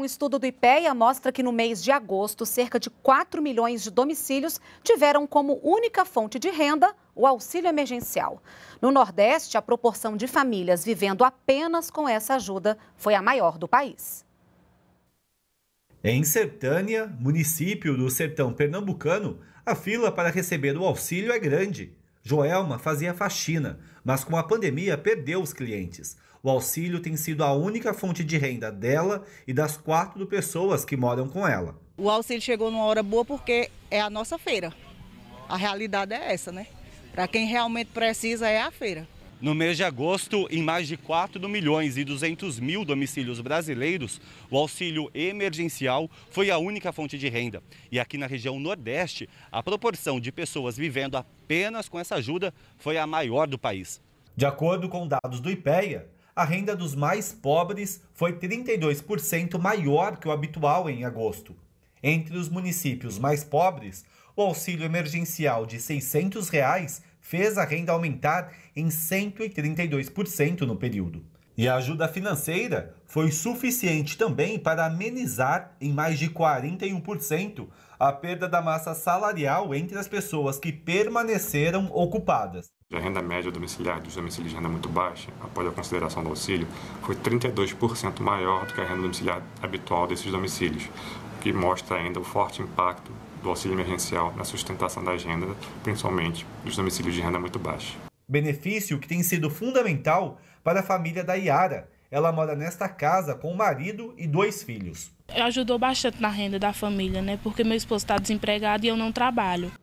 Um estudo do IPEA mostra que no mês de agosto, cerca de 4 milhões de domicílios tiveram como única fonte de renda o auxílio emergencial. No Nordeste, a proporção de famílias vivendo apenas com essa ajuda foi a maior do país. Em Sertânia, município do sertão pernambucano, a fila para receber o auxílio é grande. Joelma fazia faxina, mas com a pandemia perdeu os clientes. O auxílio tem sido a única fonte de renda dela e das quatro pessoas que moram com ela. O auxílio chegou numa hora boa porque é a nossa feira. A realidade é essa, né? Para quem realmente precisa é a feira. No mês de agosto, em mais de 4 milhões e 200 mil domicílios brasileiros, o auxílio emergencial foi a única fonte de renda. E aqui na região Nordeste, a proporção de pessoas vivendo apenas com essa ajuda foi a maior do país. De acordo com dados do IPEA, a renda dos mais pobres foi 32% maior que o habitual em agosto. Entre os municípios mais pobres, o auxílio emergencial de R$ 600 reais fez a renda aumentar em 132% no período. E a ajuda financeira foi suficiente também para amenizar em mais de 41% a perda da massa salarial entre as pessoas que permaneceram ocupadas. A renda média domiciliar dos domicílios de renda muito baixa, após a consideração do auxílio, foi 32% maior do que a renda domiciliar habitual desses domicílios, o que mostra ainda o forte impacto do auxílio emergencial na sustentação da agenda, principalmente dos domicílios de renda muito baixa. Benefício que tem sido fundamental para a família da Iara. Ela mora nesta casa com o marido e dois filhos. Ajudou bastante na renda da família, né? Porque meu esposo está desempregado e eu não trabalho.